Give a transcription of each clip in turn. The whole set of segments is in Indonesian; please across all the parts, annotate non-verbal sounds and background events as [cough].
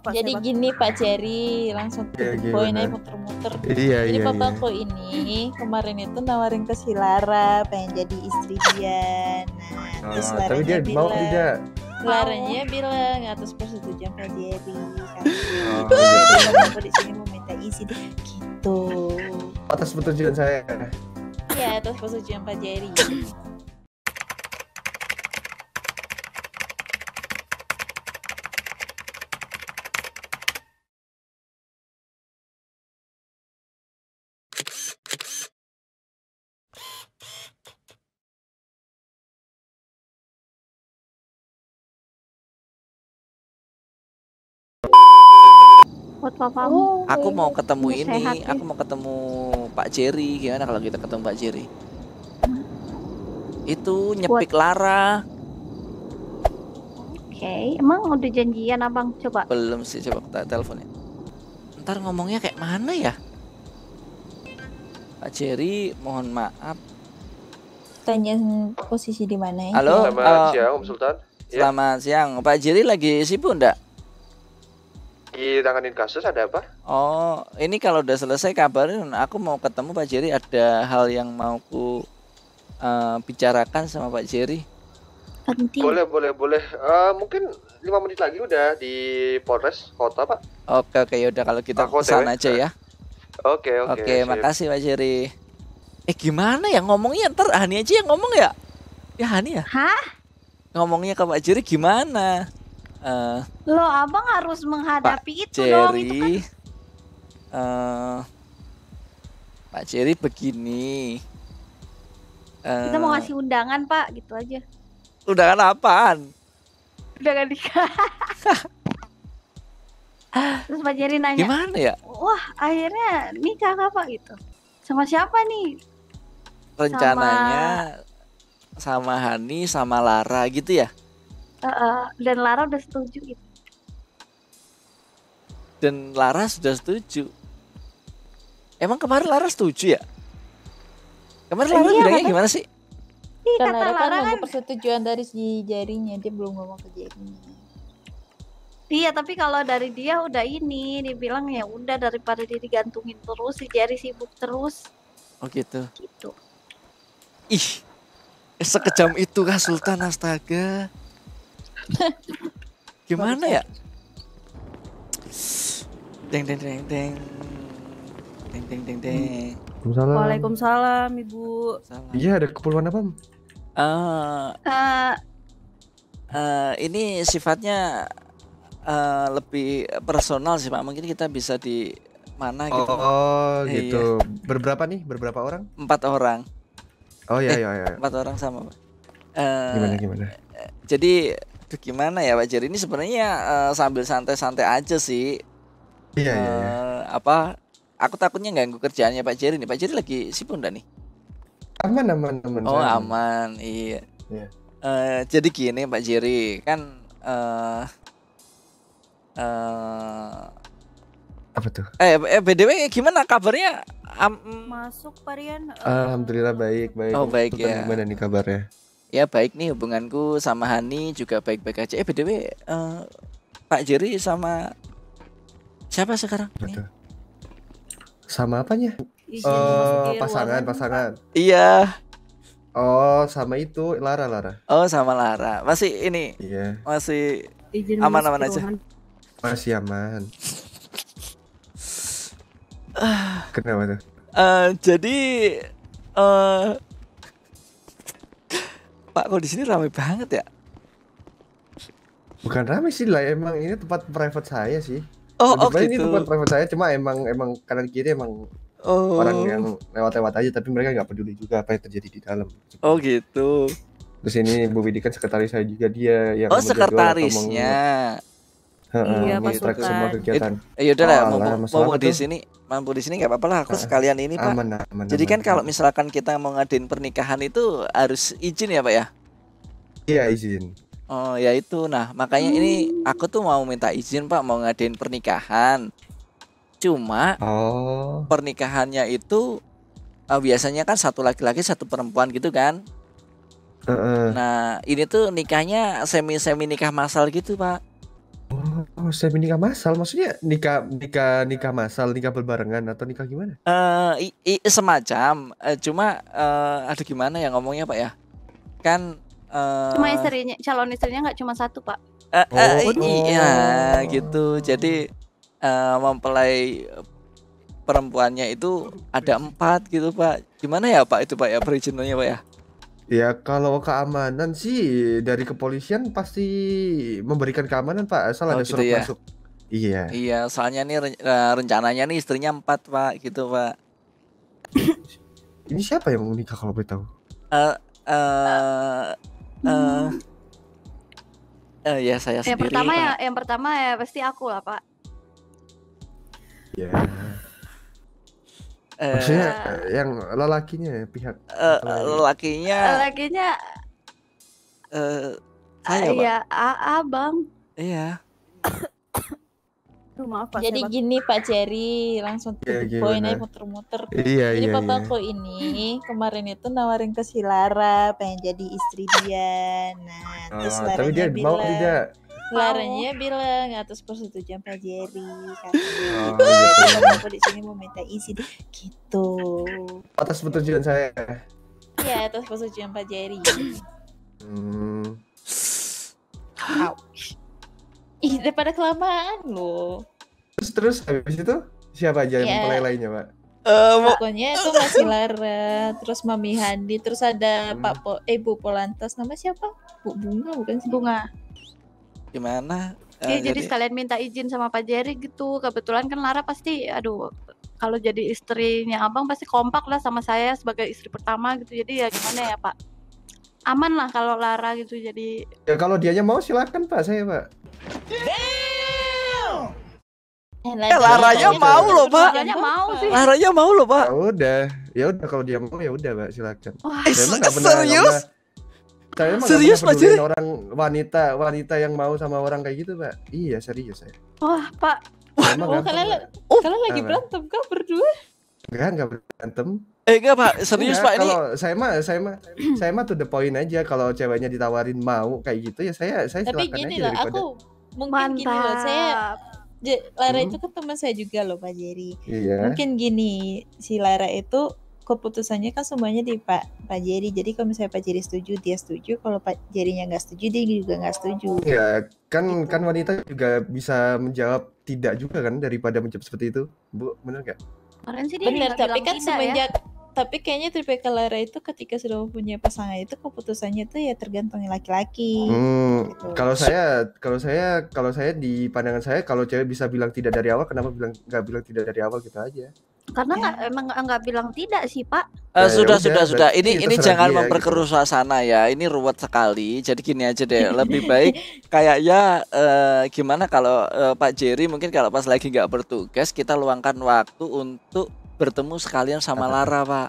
Pak, Jadi gini Pak Jerry, langsung ke yeah, poin aja muter-muter. Yeah, jadi yeah, papaku iya. yeah. ini kemarin itu nawarin ke Silara pengen jadi istri dia. Nah, oh, terus ah, tapi dia bilang, mau tidak? Laranya bilang atas persetujuan Pak Jerry. Kan. Oh, aku di sini mau minta isi deh. gitu. Atas persetujuan saya. Iya, atas persetujuan Pak Jerry. buat papa Oh, aku mau ketemu ini, sehat, ya. aku mau ketemu Pak Jerry. Gimana kalau kita ketemu Pak Jerry? Itu nyepik buat... Lara. Oke, okay. emang udah janjian abang coba? Belum sih, coba kita telepon ya. Ntar ngomongnya kayak mana ya? Pak Jerry, mohon maaf. Tanya posisi di mana ya? Halo, selamat uh, siang Om Sultan. Iya. Selamat ya. siang, Pak Jerry lagi sibuk enggak? lagi tanganin kasus ada apa? Oh, ini kalau udah selesai kabarin. Aku mau ketemu Pak Jerry. Ada hal yang mau ku uh, bicarakan sama Pak Jerry. Penting. Boleh, boleh, boleh. Uh, mungkin lima menit lagi udah di Polres Kota, Pak. Oke, oke. Ya udah kalau kita gitu ke sana aja ya. Oke, oke. Oke, makasih Pak Jerry. Eh gimana ya ngomongnya ntar Hani aja yang ngomong ya? Ya Hani ya? Hah? Ngomongnya ke Pak Jerry gimana? Uh, eh, Lo abang harus menghadapi Pak itu Jerry, dong. Itu kan... uh, Pak Jerry begini. Uh, Kita mau eh, ngasih undangan Pak, gitu aja. Undangan apaan? Undangan nikah. [laughs] Terus Pak Jerry nanya. Gimana ya? Wah akhirnya nikah apa gitu? Sama siapa nih? Rencananya sama, sama Hani sama Lara gitu ya? dan Lara udah setuju gitu dan Lara sudah setuju emang kemarin Lara setuju ya kemarin Lara iya, bilangnya iya, gimana sih iya, kata Lara kan nunggu kan- persetujuan dari si jarinya dia belum ngomong ke jarinya Iya, tapi kalau dari dia udah ini, dibilang ya udah daripada diri gantungin terus, si Jari sibuk terus. Oh gitu. Gitu. Ih, sekejam itu kah Sultan Astaga. [laughs] Gimana ya? Deng deng deng deng. Deng deng deng Waalaikumsalam. Ibu. Iya, ada keperluan apa? uh, uh, uh, ini sifatnya uh, lebih personal sih, Pak. Mungkin kita bisa di mana oh, gitu. Oh, oh iya. gitu. Iya. Berberapa nih? Berberapa orang? Empat orang. Oh iya iya iya. empat orang sama, Pak. Uh, gimana gimana? Jadi aduh gimana ya Pak Jerry ini sebenarnya uh, sambil santai-santai aja sih iya, uh, iya, iya. Eh, apa aku takutnya ganggu kerjaannya Pak Jerry nih Pak Jerry lagi sibuk enggak nih aman aman aman oh aman, aman iya yeah. Iya. uh, jadi gini Pak Jerry kan uh, uh, apa tuh eh, eh btw gimana kabarnya um, masuk varian. uh, alhamdulillah baik baik oh baik Tentang ya gimana nih kabarnya ya baik nih hubunganku sama Hani juga baik-baik aja eh btw uh, eh, Pak Jerry sama siapa sekarang sama apanya uh, pasangan pasangan iya oh sama itu Lara Lara oh sama Lara masih ini iya. Yeah. masih aman-aman aja masih aman [sighs] kenapa tuh uh, jadi uh, Pak, kalau di sini ramai banget ya? Bukan ramai sih lah, emang ini tempat private saya sih. Oh, oh okay, Ini gitu. tempat private saya, cuma emang emang kanan kiri emang oh. orang yang lewat-lewat aja, tapi mereka nggak peduli juga apa yang terjadi di dalam. Oh gitu. Terus ini Bu Widi kan sekretaris saya juga dia yang Oh sekretarisnya iya, masukan. semua kegiatan. Eh, ya udah lah, mau, mau, di sini, mampu di sini nggak apa-apa lah. Aku sekalian ini pak. Aman, aman, Jadi kan kalau misalkan kita mau ngadain pernikahan itu harus izin ya pak ya? Iya izin. Oh ya itu, nah makanya ini aku tuh mau minta izin pak mau ngadain pernikahan. Cuma oh. pernikahannya itu uh, biasanya kan satu laki-laki satu perempuan gitu kan. Uh -uh. Nah ini tuh nikahnya semi semi nikah masal gitu pak. Oh, saya nikah masal, maksudnya nikah nikah nikah masal, nikah berbarengan atau nikah gimana? Eh, uh, semacam, uh, cuma uh, aduh gimana ya ngomongnya pak ya? Kan uh, cuma istrinya, calon istrinya nggak cuma satu pak? Uh, uh, oh, iya gitu, jadi uh, mempelai perempuannya itu ada empat gitu pak. Gimana ya pak itu pak ya perizinannya pak ya? Ya kalau keamanan sih dari kepolisian pasti memberikan keamanan Pak asal oh, ada gitu surat ya? masuk. Iya. Iya, soalnya nih eh, rencananya nih istrinya empat Pak gitu Pak. Ini siapa yang menikah kalau boleh tahu? Eh eh eh, eh ya saya yang sendiri. Yang pertama ya yang pertama ya pasti aku lah Pak. Ya. Yeah. Maksudnya uh, yang lelakinya ya pihak uh, lelakinya lelakinya eh uh, saya Iya, Abang. Iya. [coughs] maaf, Pak, Jadi gini Pak Jerry, langsung yeah, to poinnya muter-muter. Iya, iya, jadi iya, papaku ini kemarin itu nawarin ke Silara pengen jadi istri dia. Nah, oh, terus ah, tapi dia bilang, mau tidak Laranya bilang atas persetujuan Pak Jerry. Oh, gitu. di sini mau minta izin gitu. Atas persetujuan saya. Iya, atas persetujuan Pak Jerry. Hmm. Ouch. Ih, daripada kelamaan loh. Terus terus habis itu siapa aja yang yeah. Iya. lainnya Pak? Uh, Pokoknya itu masih Lara, terus Mami Handi, terus ada hmm. Pak po eh Bu Polantas, nama siapa? Bu Bunga bukan sih? Bunga gimana ya, uh, jadi, jadi sekalian minta izin sama Pak Jerry gitu kebetulan kan Lara pasti aduh kalau jadi istrinya abang pasti kompak lah sama saya sebagai istri pertama gitu jadi ya gimana ya Pak aman lah kalau Lara gitu jadi ya kalau dianya mau silakan Pak saya Pak Eh, Laranya mau loh, Pak. Laranya mau sih. Laranya mau loh, Pak. Ya udah. Ya udah kalau dia mau ya udah, Pak, silakan. Wah, [laughs] serius? saya mah serius pak Ciri orang wanita wanita yang mau sama orang kayak gitu pak iya serius saya wah pak Wah, oh, kalian, oh, kalian lagi ah. berantem kah berdua? Enggak, enggak berantem. Eh enggak pak, serius enggak, pak ini. Kalau saya mah, saya mah, saya mah tuh the point aja. Kalau ceweknya ditawarin mau kayak gitu ya saya, saya Tapi gini aja lah, aku mungkin Mantap. gini loh, saya Lara hmm. itu kan teman saya juga loh Pak Jerry. Iya. Mungkin gini, si Lara itu keputusannya kan semuanya di Pak Pak Jerry. Jadi kalau misalnya Pak Jerry setuju, dia setuju. Kalau Pak Jerry-nya nggak setuju, dia juga nggak setuju. Ya kan gitu. kan wanita juga bisa menjawab tidak juga kan daripada menjawab seperti itu, Bu. Benar nggak? Benar, tapi kan ya. semenjak ya? tapi kayaknya tipikal Lara itu ketika sudah punya pasangan itu keputusannya itu ya tergantung laki-laki. Hmm, gitu. Kalau saya, kalau saya, kalau saya di pandangan saya kalau cewek bisa bilang tidak dari awal, kenapa bilang nggak bilang tidak dari awal gitu aja? karena ya. nggak gak, emang nggak bilang tidak sih pak uh, ya, sudah ya, sudah sudah ini ya ini jangan gitu. memperkeruh gitu. suasana ya ini ruwet sekali jadi gini aja deh lebih baik kayaknya uh, gimana kalau uh, Pak Jerry mungkin kalau pas lagi nggak bertugas kita luangkan waktu untuk bertemu sekalian sama Lara pak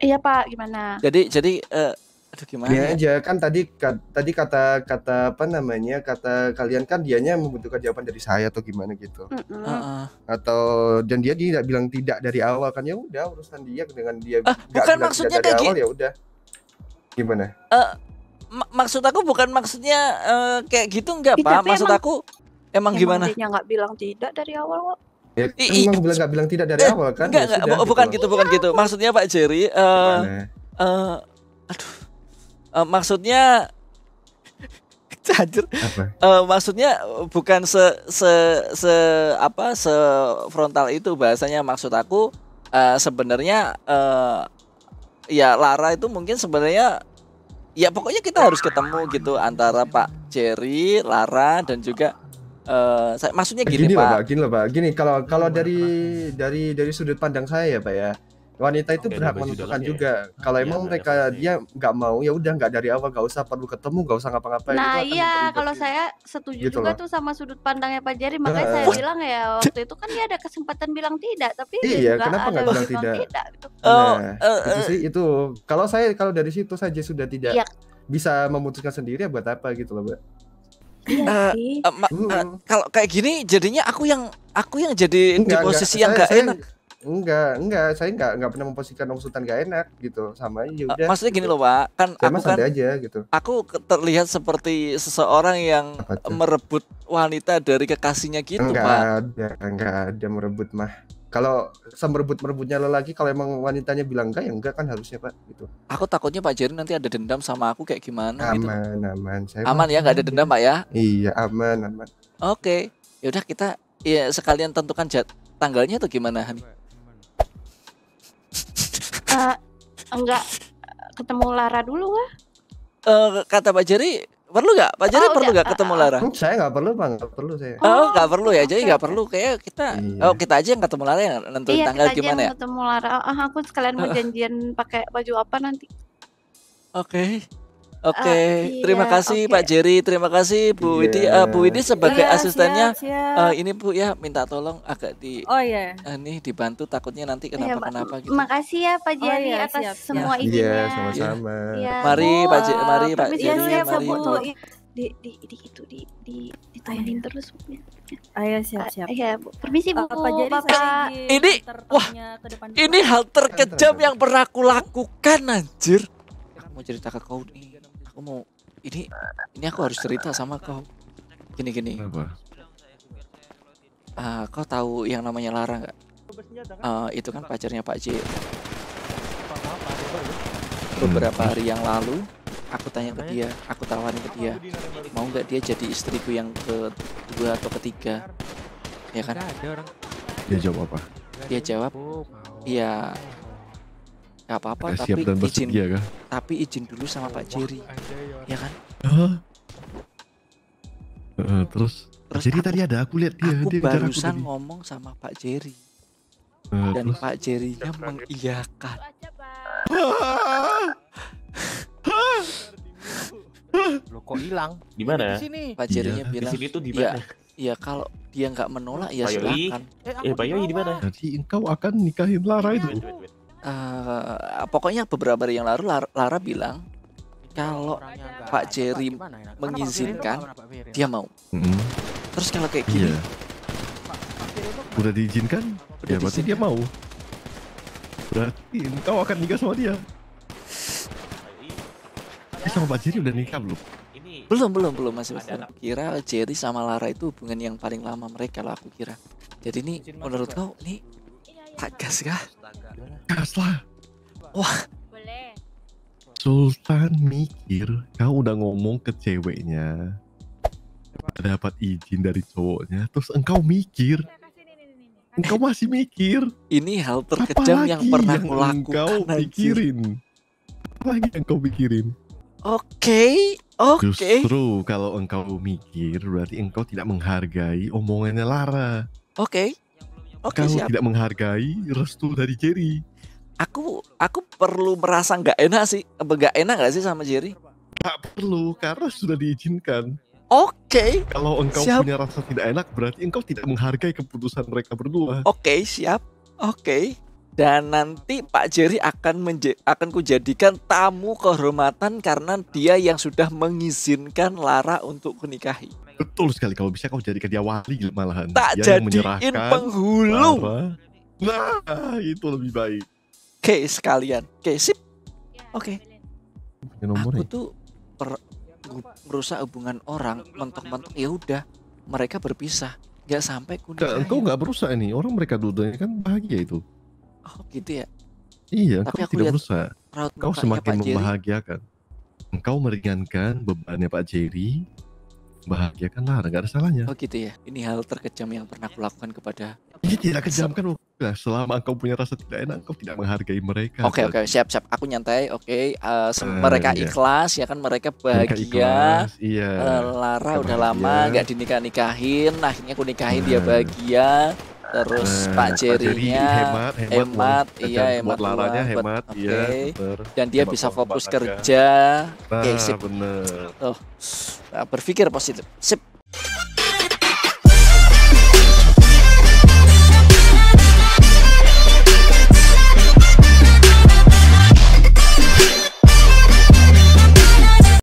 iya pak gimana jadi jadi uh, Aduh gimana? Iya ya aja kan tadi kat, tadi kata kata apa namanya kata kalian kan dianya membutuhkan jawaban dari saya atau gimana gitu. Mm -mm. Uh -uh. Atau dan dia tidak bilang tidak dari awal kan ya udah urusan dia dengan dia. Uh, bukan maksudnya kayak gitu. Ya udah. Gimana? Uh, eh, mak maksud aku bukan maksudnya uh, kayak gitu enggak pak. Maksud emang, aku emang, emang gimana? Dia nggak bilang tidak dari awal kok. Ya, kan I, emang bilang nggak bilang tidak dari eh, awal kan? Enggak, ya, enggak, sudah, oh, bu gitu bukan gitu, bukan gitu. Maksudnya Pak Jerry, uh, gimana? uh, aduh uh, maksudnya [laughs] apa? Uh, maksudnya bukan se se se apa se frontal itu bahasanya maksud aku uh, sebenarnya uh, ya Lara itu mungkin sebenarnya ya pokoknya kita harus ketemu gitu antara Pak Jerry, Lara dan juga uh, maksudnya gini, gini Pak. Loh, Pak. Gini loh Pak, gini kalau kalau dari dari dari sudut pandang saya ya Pak ya wanita itu berhak menentukan ya? juga ya. kalau ya, emang iya, mereka ya. dia nggak mau ya udah nggak dari awal nggak usah perlu ketemu nggak usah ngapa-ngapain nah iya kalau saya setuju gitu juga lah. tuh sama sudut pandangnya Pak Jerry makanya uh, saya What? bilang ya waktu itu kan dia ada kesempatan bilang tidak tapi iya juga kenapa nggak bilang tidak, tidak gitu. oh, nah, uh, uh, itu eh. sih itu kalau saya kalau dari situ saja sudah tidak iya. bisa memutuskan sendiri ya buat apa gitu loh mbak Iya eh, hmm. kalau kayak gini jadinya aku yang aku yang jadi enggak, di posisi yang nggak enak. Enggak, enggak, saya enggak enggak pernah memposisikan Om Sultan gak enak gitu. Sama aja eh, udah. Maksudnya gini loh, Pak. Kan Sama ya, aku kan aja gitu. Aku terlihat seperti seseorang yang merebut wanita dari kekasihnya gitu, enggak Pak. Ada, enggak ada merebut mah. Kalau merebut merebutnya lelaki kalau emang wanitanya bilang enggak ya enggak kan harusnya, Pak, gitu. Aku takutnya Pak Jerry nanti ada dendam sama aku kayak gimana aman, gitu. Aman, aman. Saya aman ya, enggak ada dendam, Pak ya? Iya, aman, aman. Oke. Okay. Yaudah kita ya sekalian tentukan jad tanggalnya atau gimana, Hamid? Uh, enggak ketemu Lara dulu Eh Uh, kata Pak Jerry perlu nggak? Pak Jerry oh, perlu nggak ketemu Lara? Uh, saya nggak perlu pak, nggak perlu saya. Oh, oh nggak oh, perlu ya, jadi nggak perlu kayak kita. Iya. Oh kita aja yang ketemu Lara yang nentuin iya, tanggal kita gimana aja yang ya? Ketemu Lara. Ah, aku sekalian mau [laughs] janjian pakai baju apa nanti? Oke. Okay. Oke, okay. uh, iya, terima kasih okay. Pak Jerry, terima kasih Bu yeah. Widi. Uh, Bu Widi sebagai yeah, asistennya siap, ya. siap. Uh, eh, ini Bu ya minta tolong agak di Oh Yeah. Iya. Uh, nih dibantu takutnya nanti iya, kenapa-kenapa yeah, gitu. Makasih ya Pak oh, Jerry oh, iya, yeah, atas siap, semua yeah. ini. Iya, yeah, sama-sama. Yeah. Yeah. Mari oh, Pak Jerry, mari uh, Pak Jerry, ya, mari. Bu. Bu. Oh, di, di di itu di di ditayangin terus Bu. Ya. Ayo siap-siap. Ah, iya, siap. permisi Bu. Apa eh, jadi Bapak. Ini wah. Ini hal terkejam yang pernah aku lakukan anjir. Mau cerita ke kau nih aku mau ini ini aku harus cerita sama kau gini gini apa uh, kau tahu yang namanya Lara nggak uh, itu kan pacarnya Pak J beberapa hari yang lalu aku tanya ke dia aku tawarin ke dia mau nggak dia jadi istriku yang kedua atau ketiga ya kan dia jawab apa dia jawab iya Gak apa-apa, tapi siap dan izin, kan? tapi izin dulu sama Pak Jerry, ya iya kan? Uh, terus, terus Jadi aku, tadi ada, aku lihat dia. Aku dia barusan aku ngomong sama Pak Jerry, uh, dan terus? Pak Jerrynya mengiyakan. Lo kok hilang? Di mana? Di sini. Pak Jerrynya iya. bilang. Di sini tuh di iya, mana? Ya, ya kalau dia nggak menolak ya silakan. Eh, eh Bayoi di mana? Nanti engkau akan nikahin Lara iya. itu. Aduh uh, pokoknya beberapa hari yang lalu Lara, Lara bilang kalau Pak Jerry mengizinkan dia mau. Mm-hmm. Terus kalau kayak gini, yeah. udah diizinkan, udah ya berarti dia mau. Berarti kau akan nikah sama dia. Eh, sama Pak Jerry udah nikah belum? Belum belum belum masih belum. Kira Jerry sama Lara itu hubungan yang paling lama mereka lah aku kira. Jadi ini menurut kau ini tak Gas kah? Gas lah. Wah. Boleh. Sultan mikir kau udah ngomong ke ceweknya dapat izin dari cowoknya terus engkau mikir iya, engkau masih mikir ini hal terkejam yang pernah yang kulakukan engkau pikirin apa lagi yang kau pikirin oke okay, oke okay. justru kalau engkau mikir berarti engkau tidak menghargai omongannya Lara oke okay okay, kau siap. tidak menghargai restu dari Jerry. Aku aku perlu merasa nggak enak sih, nggak enak nggak sih sama Jerry? Tak perlu karena sudah diizinkan. Oke. Okay. Kalau engkau siap. punya rasa tidak enak berarti engkau tidak menghargai keputusan mereka berdua. Oke okay, siap. Oke. Okay. Dan nanti Pak Jerry akan menje akan kujadikan tamu kehormatan karena dia yang sudah mengizinkan Lara untuk menikahi. Betul sekali kalau bisa kau jadikan dia wali malahan. Tak dia jadiin penghulu. Nah, itu lebih baik. Oke, sekalian. Oke, sip. Oke. Okay. Aku ya? tuh per merusak hubungan orang mentok-mentok ya udah mereka berpisah nggak sampai kuda kau nggak berusaha ini orang mereka dudanya kan bahagia itu oh gitu ya iya Tapi kau tidak berusaha kau semakin membahagiakan engkau meringankan bebannya Pak Jerry Bahagia bahagiakanlah nggak ada salahnya oh gitu ya ini hal terkejam yang pernah kulakukan kepada ini tidak kejam kan Nah, selama engkau punya rasa tidak enak, engkau tidak menghargai mereka. Oke, okay, oke, okay, siap, siap. Aku nyantai. Oke, okay. uh, uh, mereka iya. ikhlas ya kan, mereka bahagia. Mereka ikhlas, iya. Uh, Lara udah lama nggak dinikah nikahin, akhirnya aku nikahin uh. dia ah. bahagia terus nah, Pak Jerrynya hemat, hemat, hemat uang, iya hemat laranya uang, hemat okay. iya bener. dan dia hemat bisa fokus kerja nah, okay, sip. bener oh, berpikir positif sip